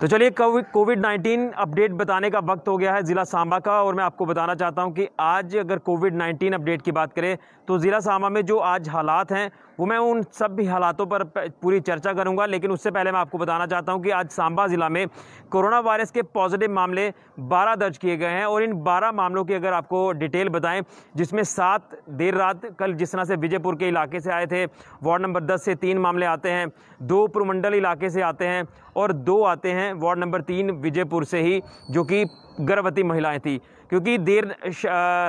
तो चलिए Covid 19 update बताने का वक्त हो गया है ज़िला सांबा का और मैं आपको बताना चाहता हूं कि आज अगर कोविड 19 अपडेट की बात करें तो ज़िला सांबा में जो आज हालात हैं वो मैं उन सब भी हालातों पर पूरी चर्चा करूंगा लेकिन उससे पहले मैं आपको बताना चाहता हूं कि आज सांबा ज़िला में कोरोना वायरस के पॉजिटिव मामले 12 दर्ज किए गए हैं और इन 12 मामलों की अगर आपको डिटेल बताएं जिसमें सात देर रात कल जिस तरह से विजयपुर के इलाके से आए थे वार्ड नंबर दस से तीन मामले आते हैं दो प्रमंडल इलाके से आते हैं और दो आते हैं वार्ड नंबर तीन विजयपुर से ही जो कि गर्भवती महिलाएं थी क्योंकि देर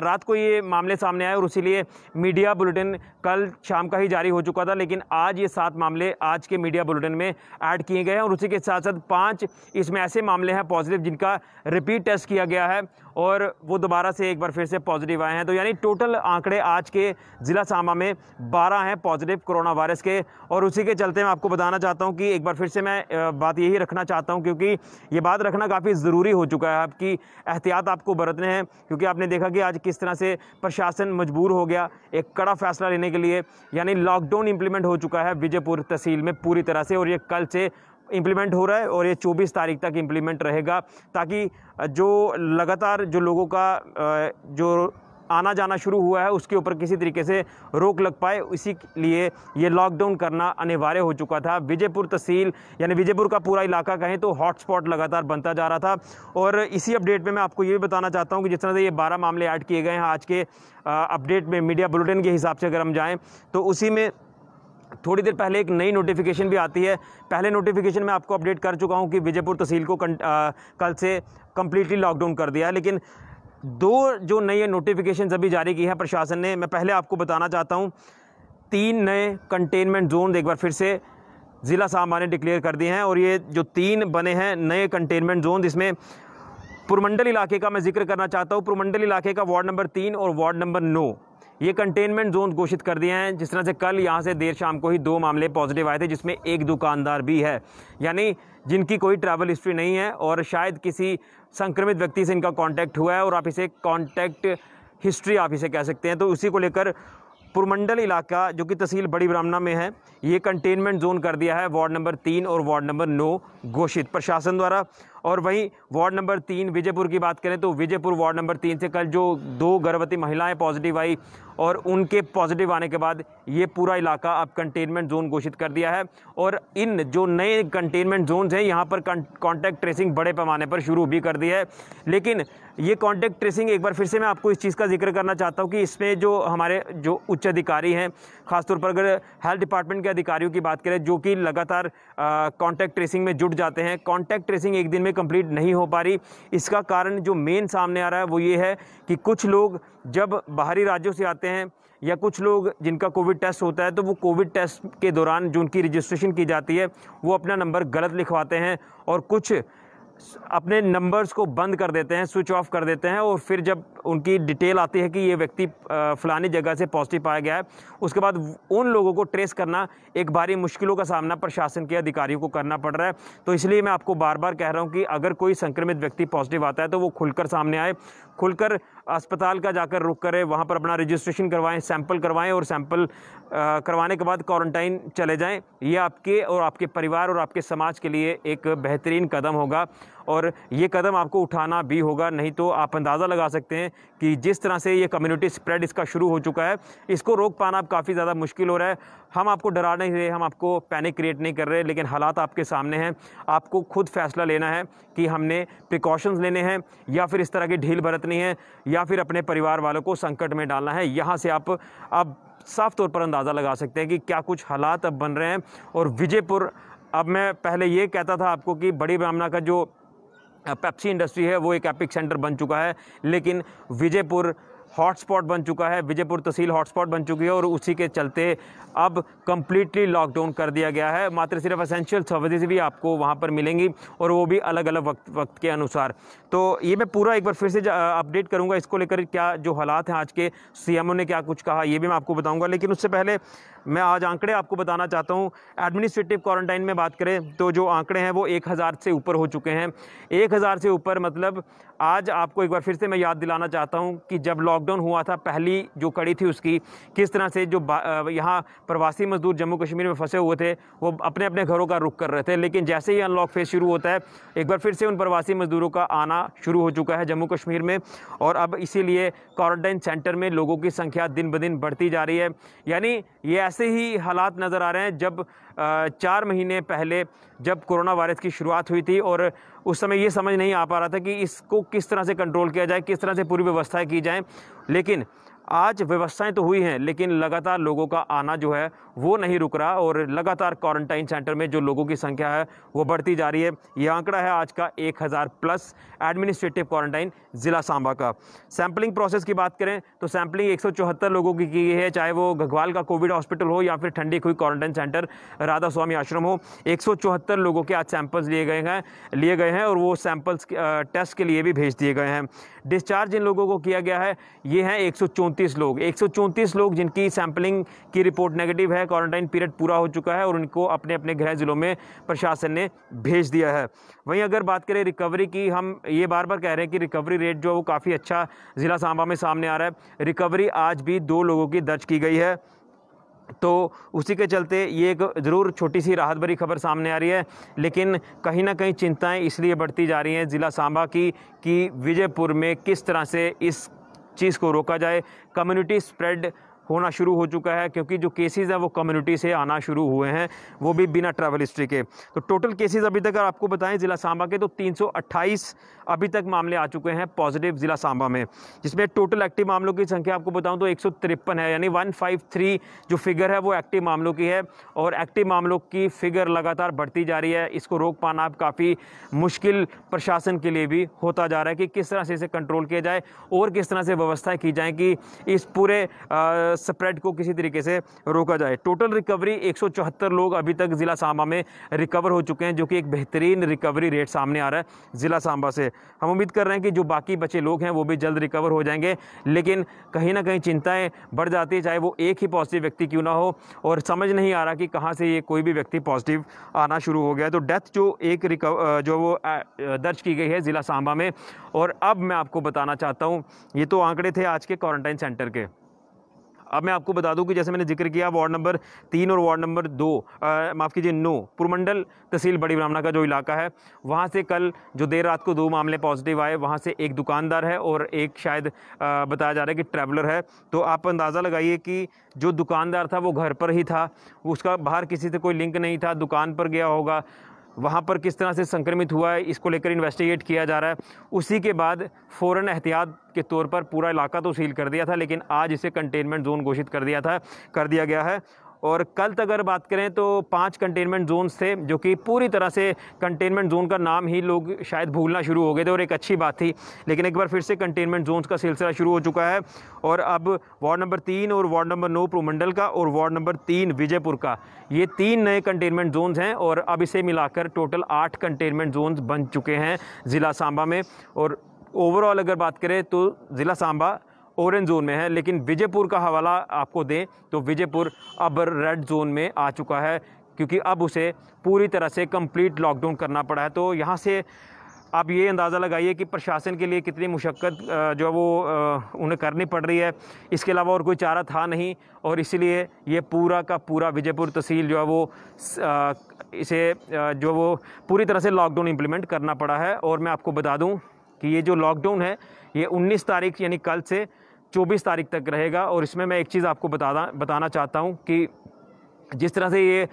रात को ये मामले सामने आए और इसीलिए मीडिया बुलेटिन कल शाम का ही जारी हो चुका था लेकिन आज ये सात मामले आज के मीडिया बुलेटिन में ऐड किए गए हैं और उसी के साथ साथ पाँच इसमें ऐसे मामले हैं पॉजिटिव जिनका रिपीट टेस्ट किया गया है और वो दोबारा से एक बार फिर से पॉजिटिव आए हैं तो यानी टोटल आंकड़े आज के ज़िला सामा में बारह हैं पॉजिटिव कोरोना वायरस के और उसी के चलते मैं आपको बताना चाहता हूँ कि एक बार फिर से मैं बात यही रखना चाहता हूँ क्योंकि ये बात रखना काफ़ी ज़रूरी हो चुका है आपकी एहतियात आपको बरतने हैं क्योंकि आपने देखा कि आज किस तरह से प्रशासन मजबूर हो गया एक कड़ा फैसला लेने के लिए यानी लॉकडाउन इम्प्लीमेंट हो चुका है विजयपुर तहसील में पूरी तरह से और ये कल से इम्प्लीमेंट हो रहा है और ये 24 तारीख तक इम्प्लीमेंट रहेगा ताकि जो लगातार जो लोगों का जो आना जाना शुरू हुआ है उसके ऊपर किसी तरीके से रोक लग पाए इसी लिए ये लॉकडाउन करना अनिवार्य हो चुका था विजयपुर तहसील यानी विजयपुर का पूरा इलाका कहें तो हॉटस्पॉट लगातार बनता जा रहा था और इसी अपडेट में मैं आपको ये भी बताना चाहता हूँ कि जिस तरह से ये बारह मामले ऐड किए गए हैं आज के अपडेट में मीडिया बुलेटिन के हिसाब से अगर हम जाएँ तो उसी में थोड़ी देर पहले एक नई नोटिफिकेशन भी आती है पहले नोटिफिकेशन में आपको अपडेट कर चुका हूँ कि विजयपुर तहसील को कं, आ, कल से कम्प्लीटली लॉकडाउन कर दिया है लेकिन दो जो नई नोटिफिकेशन अभी जारी की है प्रशासन ने मैं पहले आपको बताना चाहता हूँ तीन नए कंटेनमेंट जोन एक बार फिर से ज़िला सामान्य ने डिक्लेयर कर दिए हैं और ये जो तीन बने हैं नए कंटेनमेंट जोन जिसमें पुरमंडल इलाके का मैं जिक्र करना चाहता हूँ पुरमंडल इलाके का वार्ड नंबर तीन और वार्ड नंबर नौ ये कंटेनमेंट जोन घोषित कर दिए हैं जिस तरह से कल यहाँ से देर शाम को ही दो मामले पॉजिटिव आए थे जिसमें एक दुकानदार भी है यानी जिनकी कोई ट्रैवल हिस्ट्री नहीं है और शायद किसी संक्रमित व्यक्ति से इनका कांटेक्ट हुआ है और आप इसे कांटेक्ट हिस्ट्री आप इसे कह सकते हैं तो उसी को लेकर पुरमंडल इलाका जो कि तहसील बड़ी ब्राह्मणा में है ये कंटेनमेंट जोन कर दिया है वार्ड नंबर तीन और वार्ड नंबर नौ घोषित प्रशासन द्वारा और वहीं वार्ड नंबर तीन विजयपुर की बात करें तो विजयपुर वार्ड नंबर तीन से कल जो दो गर्भवती महिलाएं पॉजिटिव आई और उनके पॉजिटिव आने के बाद ये पूरा इलाका अब कंटेनमेंट जोन घोषित कर दिया है और इन जो नए कंटेनमेंट जोन्स हैं यहाँ पर कॉन्टैक्ट ट्रेसिंग बड़े पैमाने पर शुरू भी कर दी है लेकिन ये कॉन्टैक्ट ट्रेसिंग एक बार फिर से मैं आपको इस चीज़ का जिक्र करना चाहता हूँ कि इसमें जो हमारे जो उच्च अधिकारी हैं खासतौर पर अगर हेल्थ डिपार्टमेंट के अधिकारियों की बात करें जो कि लगातार कॉन्टैक्ट ट्रेसिंग में जुट जाते हैं कॉन्टैक्ट ट्रेसिंग एक दिन में कंप्लीट नहीं हो पा रही इसका कारण जो मेन सामने आ रहा है वो ये है कि कुछ लोग जब बाहरी राज्यों से आते हैं या कुछ लोग जिनका कोविड टेस्ट होता है तो वो कोविड टेस्ट के दौरान जो उनकी रजिस्ट्रेशन की जाती है वो अपना नंबर गलत लिखवाते हैं और कुछ अपने नंबर्स को बंद कर देते हैं स्विच ऑफ कर देते हैं और फिर जब उनकी डिटेल आती है कि ये व्यक्ति फ़लानी जगह से पॉजिटिव पाया गया है उसके बाद उन लोगों को ट्रेस करना एक भारी मुश्किलों का सामना प्रशासन के अधिकारियों को करना पड़ रहा है तो इसलिए मैं आपको बार बार कह रहा हूँ कि अगर कोई संक्रमित व्यक्ति पॉजिटिव आता है तो वो खुलकर सामने आए खुलकर अस्पताल का जाकर रुक करें वहाँ पर अपना रजिस्ट्रेशन करवाएं सैंपल करवाएं और सैंपल करवाने के बाद क्वारंटाइन चले जाएं ये आपके और आपके परिवार और आपके समाज के लिए एक बेहतरीन कदम होगा और ये कदम आपको उठाना भी होगा नहीं तो आप अंदाज़ा लगा सकते हैं कि जिस तरह से ये कम्युनिटी स्प्रेड इसका शुरू हो चुका है इसको रोक पाना अब काफ़ी ज़्यादा मुश्किल हो रहा है हम आपको डरा नहीं रहे हम आपको पैनिक क्रिएट नहीं कर रहे लेकिन हालात आपके सामने हैं आपको खुद फैसला लेना है कि हमने प्रिकॉशंस लेने हैं या फिर इस तरह की ढील बरतनी है या फिर अपने परिवार वालों को संकट में डालना है यहाँ से आप अब साफ तौर पर अंदाज़ा लगा सकते हैं कि क्या कुछ हालात अब बन रहे हैं और विजयपुर अब मैं पहले ये कहता था आपको कि बड़ी ब्राह्मणा का जो पेप्सी इंडस्ट्री है वो एक एपिक सेंटर बन चुका है लेकिन विजयपुर हॉटस्पॉट बन चुका है विजयपुर तहसील हॉटस्पॉट बन चुकी है और उसी के चलते अब कंप्लीटली लॉकडाउन कर दिया गया है मात्र सिर्फ असेंशियल सर्विसेज भी आपको वहाँ पर मिलेंगी और वो भी अलग अलग वक्त वक्त के अनुसार तो ये मैं पूरा एक बार फिर से अपडेट करूँगा इसको लेकर क्या जो हालात हैं आज के सी ने क्या कुछ कहा ये भी मैं आपको बताऊँगा लेकिन उससे पहले मैं आज आंकड़े आपको बताना चाहता हूँ एडमिनिस्ट्रेटिव क्वारंटाइन में बात करें तो जो आंकड़े हैं वो एक हज़ार से ऊपर हो चुके हैं एक हज़ार से ऊपर मतलब आज आपको एक बार फिर से मैं याद दिलाना चाहता हूँ कि जब लॉकडाउन हुआ था पहली जो कड़ी थी उसकी किस तरह से जो यहाँ प्रवासी मजदूर जम्मू कश्मीर में फंसे हुए थे वो अपने अपने घरों का रुख कर रहे थे लेकिन जैसे ही अनलॉक फेज शुरू होता है एक बार फिर से उन प्रवासी मजदूरों का आना शुरू हो चुका है जम्मू कश्मीर में और अब इसीलिए क्वारंटाइन सेंटर में लोगों की संख्या दिन ब दिन बढ़ती जा रही है यानी ये ऐसा ऐसे ही हालात नज़र आ रहे हैं जब चार महीने पहले जब कोरोना वायरस की शुरुआत हुई थी और उस समय ये समझ नहीं आ पा रहा था कि इसको किस तरह से कंट्रोल किया जाए किस तरह से पूरी व्यवस्थाएँ की जाएँ लेकिन आज व्यवस्थाएं तो हुई हैं लेकिन लगातार लोगों का आना जो है वो नहीं रुक रहा और लगातार क्वारंटाइन सेंटर में जो लोगों की संख्या है वो बढ़ती जा रही है यह आंकड़ा है आज का 1000 प्लस एडमिनिस्ट्रेटिव क्वारंटाइन ज़िला सांबा का सैम्पलिंग प्रोसेस की बात करें तो सैम्पलिंग एक लोगों की की है चाहे वो घगवाल का कोविड हॉस्पिटल हो या फिर ठंडी खुई क्वारंटाइन सेंटर राधा स्वामी आश्रम हो एक लोगों के आज सैंपल्स लिए गए हैं लिए गए हैं और वो सैंपल्स टेस्ट के लिए भी भेज दिए गए हैं डिस्चार्ज इन लोगों को किया गया है ये हैं एक चौंतीस लोग चौंतीस लोग जिनकी सैंपलिंग की रिपोर्ट नेगेटिव है क्वारंटाइन पीरियड पूरा हो चुका है और उनको अपने अपने गृह ज़िलों में प्रशासन ने भेज दिया है वहीं अगर बात करें रिकवरी की हम ये बार बार कह रहे हैं कि रिकवरी रेट जो है वो काफ़ी अच्छा ज़िला सांबा में सामने आ रहा है रिकवरी आज भी दो लोगों की दर्ज की गई है तो उसी के चलते ये एक ज़रूर छोटी सी राहत भरी खबर सामने आ रही है लेकिन कहीं ना कहीं चिंताएं इसलिए बढ़ती जा रही हैं ज़िला सांबा की कि विजयपुर में किस तरह से इस चीज़ को रोका जाए कम्युनिटी स्प्रेड होना शुरू हो चुका है क्योंकि जो केसेस हैं वो कम्युनिटी से आना शुरू हुए हैं वो भी बिना ट्रैवल हिस्ट्री के तो टोटल केसेस अभी तक आपको बताएं ज़िला सांबा के तो 328 अभी तक मामले आ चुके हैं पॉजिटिव ज़िला सांबा में जिसमें टोटल एक्टिव मामलों की संख्या आपको बताऊं तो एक है यानी वन जो फिगर है वो एक्टिव मामलों की है और एक्टिव मामलों की फिगर लगातार बढ़ती जा रही है इसको रोक पाना अब काफ़ी मुश्किल प्रशासन के लिए भी होता जा रहा है कि किस तरह से इसे कंट्रोल किया जाए और किस तरह से व्यवस्थाएँ की जाएँ कि इस पूरे स्प्रेड को किसी तरीके से रोका जाए टोटल रिकवरी एक लोग अभी तक ज़िला सांबा में रिकवर हो चुके हैं जो कि एक बेहतरीन रिकवरी रेट सामने आ रहा है ज़िला सांबा से हम उम्मीद कर रहे हैं कि जो बाकी बचे लोग हैं वो भी जल्द रिकवर हो जाएंगे लेकिन कहीं ना कहीं चिंताएँ बढ़ जाती है चाहे वो एक ही पॉजिटिव व्यक्ति क्यों ना हो और समझ नहीं आ रहा कि कहाँ से ये कोई भी व्यक्ति पॉजिटिव आना शुरू हो गया तो डेथ जो एक जो वो दर्ज की गई है ज़िला सांबा में और अब मैं आपको बताना चाहता हूँ ये तो आंकड़े थे आज के क्वारंटाइन सेंटर के अब मैं आपको बता दूं कि जैसे मैंने जिक्र किया वार्ड नंबर तीन और वार्ड नंबर दो माफ़ कीजिए नो पुरमंडल तहसील बड़ी ब्राह्मणा का जो इलाका है वहाँ से कल जो देर रात को दो मामले पॉजिटिव आए वहाँ से एक दुकानदार है और एक शायद आ, बताया जा रहा है कि ट्रैवलर है तो आप अंदाज़ा लगाइए कि जो दुकानदार था वो घर पर ही था उसका बाहर किसी से कोई लिंक नहीं था दुकान पर गया होगा वहाँ पर किस तरह से संक्रमित हुआ है इसको लेकर इन्वेस्टिगेट किया जा रहा है उसी के बाद फ़ौर एहतियात के तौर पर पूरा इलाका तो सील कर दिया था लेकिन आज इसे कंटेनमेंट जोन घोषित कर दिया था कर दिया गया है और कल तक अगर बात करें तो पांच कंटेनमेंट जोन्स थे जो कि पूरी तरह से कंटेनमेंट जोन का नाम ही लोग शायद भूलना शुरू हो गए थे और एक अच्छी बात थी लेकिन एक बार फिर से कंटेनमेंट जोन्स का सिलसिला शुरू हो चुका है और अब वार्ड नंबर तीन और वार्ड नंबर नौ प्रोमंडल का और वार्ड नंबर तीन विजयपुर का ये तीन नए कंटेनमेंट जोन्स हैं और अब इसे मिलाकर टोटल आठ कंटेनमेंट जोन्स बन चुके हैं ज़िला सांबा में और ओवरऑल अगर बात करें तो ज़िला सांबा ऑरेंज जोन में है लेकिन विजयपुर का हवाला आपको दें तो विजयपुर अब रेड जोन में आ चुका है क्योंकि अब उसे पूरी तरह से कंप्लीट लॉकडाउन करना पड़ा है तो यहाँ से आप ये अंदाज़ा लगाइए कि प्रशासन के लिए कितनी मुशक्क़त जो है वो उन्हें करनी पड़ रही है इसके अलावा और कोई चारा था नहीं और इसीलिए ये पूरा का पूरा विजयपुर तहसील जो है वो इसे जो वो पूरी तरह से लॉकडाउन इम्प्लीमेंट करना पड़ा है और मैं आपको बता दूं कि ये जो लॉकडाउन है ये 19 तारीख यानी कल से 24 तारीख तक रहेगा और इसमें मैं एक चीज़ आपको बताना बताना चाहता हूँ कि जिस तरह से ये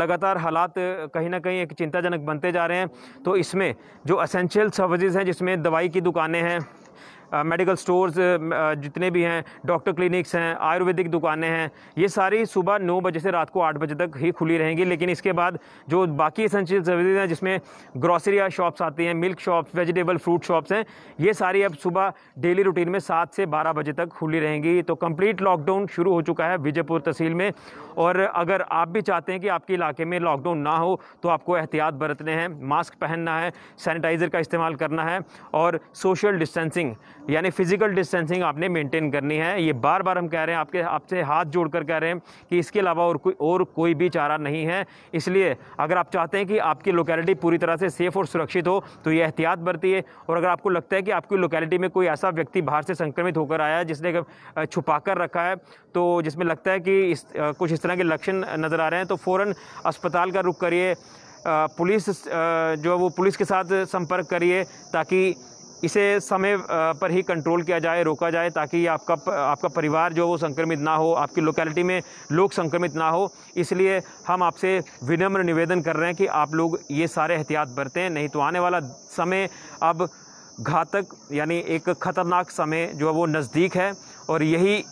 लगातार हालात कहीं ना कहीं एक चिंताजनक बनते जा रहे हैं तो इसमें जो असेंशियल सर्विसेज हैं जिसमें दवाई की दुकानें हैं मेडिकल स्टोर्स जितने भी हैं डॉक्टर क्लिनिक्स हैं आयुर्वेदिक दुकानें हैं ये सारी सुबह नौ बजे से रात को आठ बजे तक ही खुली रहेंगी लेकिन इसके बाद जो बाकी एसेंशियल सर्विसेज हैं जिसमें ग्रॉसरी शॉप्स आती हैं milk shops vegetable fruit shops हैं ये सारी अब सुबह डेली रूटीन में सात से बारह बजे तक खुली रहेंगी तो कम्प्लीट लॉकडाउन शुरू हो चुका है विजयपुर तहसील में और अगर आप भी चाहते हैं कि आपके इलाके में लॉकडाउन ना हो तो आपको एहतियात बरतने हैं मास्क पहनना है सैनिटाइज़र का इस्तेमाल करना है और सोशल डिस्टेंसिंग यानी फिजिकल डिस्टेंसिंग आपने मेंटेन करनी है ये बार बार हम कह रहे हैं आपके आपसे हाथ जोड़ कर कह रहे हैं कि इसके अलावा और कोई और कोई भी चारा नहीं है इसलिए अगर आप चाहते हैं कि आपकी लोकेलिटी पूरी तरह से सेफ़ और सुरक्षित हो तो ये एहतियात बरती है और अगर आपको लगता है कि आपकी लोकेलिटी में कोई ऐसा व्यक्ति बाहर से संक्रमित होकर आया है जिसने छुपा कर रखा है तो जिसमें लगता है कि इस कुछ इस तरह के लक्षण नज़र आ रहे हैं तो फ़ौर अस्पताल का रुख करिए पुलिस जो वो पुलिस के साथ संपर्क करिए ताकि इसे समय पर ही कंट्रोल किया जाए रोका जाए ताकि आपका आपका परिवार जो वो संक्रमित ना हो आपकी लोकेलिटी में लोग संक्रमित ना हो इसलिए हम आपसे विनम्र निवेदन कर रहे हैं कि आप लोग ये सारे एहतियात बरतें नहीं तो आने वाला समय अब घातक यानी एक ख़तरनाक समय जो है वो नज़दीक है और यही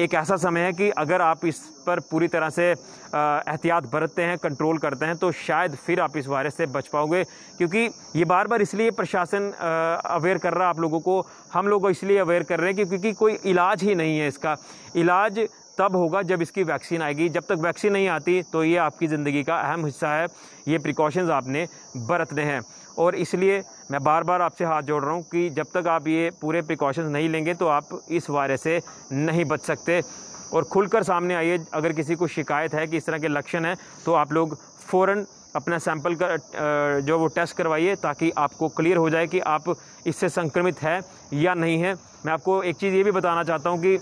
एक ऐसा समय है कि अगर आप इस पर पूरी तरह से एहतियात बरतते हैं कंट्रोल करते हैं तो शायद फिर आप इस वायरस से बच पाओगे क्योंकि ये बार बार इसलिए प्रशासन अवेयर कर रहा है आप लोगों को हम लोग इसलिए अवेयर कर रहे हैं क्योंकि कोई इलाज ही नहीं है इसका इलाज तब होगा जब इसकी वैक्सीन आएगी जब तक वैक्सीन नहीं आती तो ये आपकी ज़िंदगी का अहम हिस्सा है ये प्रिकॉशंस आपने बरतने हैं और इसलिए मैं बार बार आपसे हाथ जोड़ रहा हूँ कि जब तक आप ये पूरे प्रिकॉशंस नहीं लेंगे तो आप इस वायरस से नहीं बच सकते और खुलकर सामने आइए अगर किसी को शिकायत है कि इस तरह के लक्षण हैं तो आप लोग फ़ौर अपना सैंपल कर जो वो टेस्ट करवाइए ताकि आपको क्लियर हो जाए कि आप इससे संक्रमित है या नहीं है मैं आपको एक चीज़ ये भी बताना चाहता हूँ कि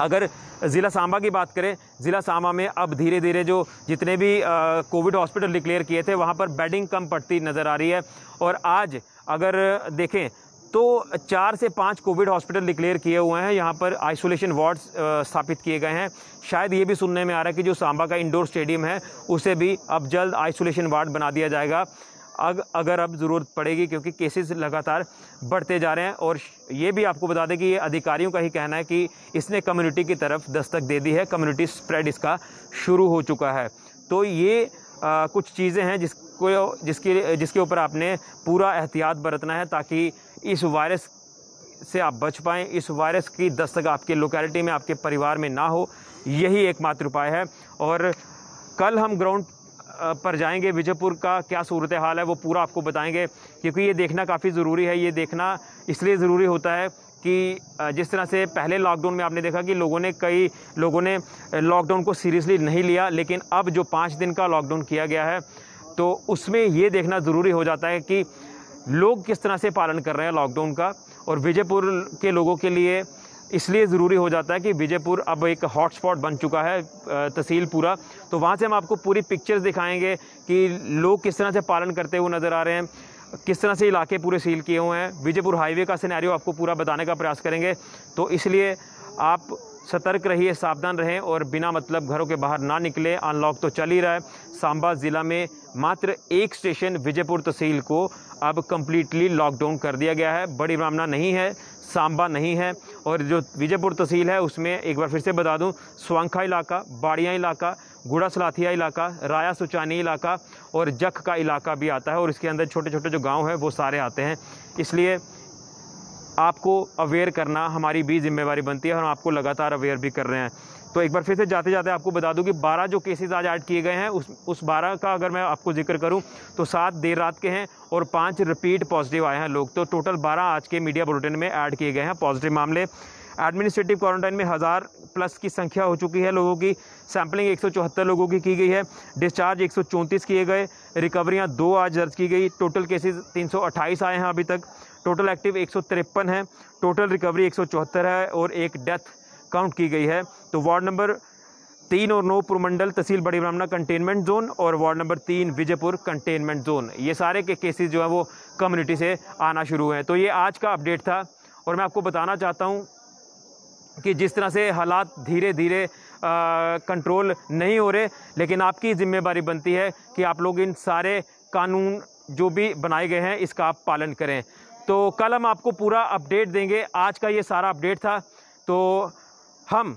अगर ज़िला सांबा की बात करें ज़िला सांबा में अब धीरे धीरे जो जितने भी कोविड हॉस्पिटल डिक्लेयर किए थे वहाँ पर बेडिंग कम पड़ती नज़र आ रही है और आज अगर देखें तो चार से पाँच कोविड हॉस्पिटल डिक्लेयर किए हुए हैं यहाँ पर आइसोलेशन वार्ड्स स्थापित किए गए हैं शायद ये भी सुनने में आ रहा है कि जो सांबा का इंडोर स्टेडियम है उसे भी अब जल्द आइसोलेशन वार्ड बना दिया जाएगा अग, अगर अब ज़रूरत पड़ेगी क्योंकि केसेस लगातार बढ़ते जा रहे हैं और ये भी आपको बता दें कि ये अधिकारियों का ही कहना है कि इसने कम्युनिटी की तरफ दस्तक दे दी है कम्युनिटी स्प्रेड इसका शुरू हो चुका है तो ये आ, कुछ चीज़ें हैं जिसको जिसके जिसके ऊपर आपने पूरा एहतियात बरतना है ताकि इस वायरस से आप बच पाएँ इस वायरस की दस्तक आपके लोकेलिटी में आपके परिवार में ना हो यही एकमात्र उपाय है और कल हम ग्राउंड पर जाएंगे विजयपुर का क्या सूरत हाल है वो पूरा आपको बताएंगे क्योंकि ये देखना काफ़ी ज़रूरी है ये देखना इसलिए ज़रूरी होता है कि जिस तरह से पहले लॉकडाउन में आपने देखा कि लोगों ने कई लोगों ने लॉकडाउन को सीरियसली नहीं लिया लेकिन अब जो पाँच दिन का लॉकडाउन किया गया है तो उसमें ये देखना ज़रूरी हो जाता है कि लोग किस तरह से पालन कर रहे हैं लॉकडाउन का और विजयपुर के लोगों के लिए इसलिए ज़रूरी हो जाता है कि विजयपुर अब एक हॉटस्पॉट बन चुका है तहसील पूरा तो वहाँ से हम आपको पूरी पिक्चर्स दिखाएंगे कि लोग किस तरह से पालन करते हुए नज़र आ रहे हैं किस तरह से इलाके पूरे सील किए हुए हैं विजयपुर हाईवे का सिनेरियो आपको पूरा बताने का प्रयास करेंगे तो इसलिए आप सतर्क रहिए सावधान रहें और बिना मतलब घरों के बाहर ना निकले अनलॉक तो चल ही रहा है सांबा ज़िला में मात्र एक स्टेशन विजयपुर तहसील को अब कम्प्लीटली लॉकडाउन कर दिया गया है बड़ी ब्राह्मणा नहीं है सांबा नहीं है और जो विजयपुर तहसील है उसमें एक बार फिर से बता दूं स्वांखा इलाका बाड़िया इलाका गुड़ा सलाथिया इलाका राया सुचानी इलाका और जख का इलाका भी आता है और इसके अंदर छोटे छोटे जो गांव हैं वो सारे आते हैं इसलिए आपको अवेयर करना हमारी भी जिम्मेवारी बनती है और हम आपको लगातार अवेयर भी कर रहे हैं तो एक बार फिर से जाते जाते आपको बता दूं कि 12 जो केसेस आज ऐड किए गए हैं उस उस बारह का अगर मैं आपको जिक्र करूं तो सात देर रात के हैं और पांच रिपीट पॉजिटिव आए हैं लोग तो टोटल 12 आज के मीडिया बुलेटिन में ऐड किए गए हैं पॉजिटिव मामले एडमिनिस्ट्रेटिव क्वारंटाइन में हज़ार प्लस की संख्या हो चुकी है लोगों की सैम्पलिंग एक लोगों की की गई है डिस्चार्ज एक किए गए रिकवरियाँ दो आज दर्ज की गई टोटल केसेज तीन आए हैं अभी तक टोटल एक्टिव एक है टोटल रिकवरी एक है और एक डेथ काउंट की गई है तो वार्ड नंबर तीन और नौ पुरमंडल तहसील बड़ी ब्राह्मणा कंटेनमेंट जोन और वार्ड नंबर तीन विजयपुर कंटेनमेंट जोन ये सारे के केसेस जो है वो कम्युनिटी से आना शुरू हुए हैं तो ये आज का अपडेट था और मैं आपको बताना चाहता हूँ कि जिस तरह से हालात धीरे धीरे कंट्रोल नहीं हो रहे लेकिन आपकी ज़िम्मेदारी बनती है कि आप लोग इन सारे कानून जो भी बनाए गए हैं इसका आप पालन करें तो कल हम आपको पूरा अपडेट देंगे आज का ये सारा अपडेट था तो हम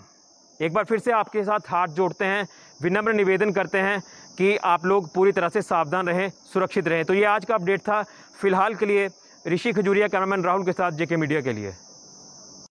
एक बार फिर से आपके साथ हाथ जोड़ते हैं विनम्र निवेदन करते हैं कि आप लोग पूरी तरह से सावधान रहें सुरक्षित रहें तो ये आज का अपडेट था फिलहाल के लिए ऋषि खजूरिया कैमरामैन राहुल के साथ जेके मीडिया के लिए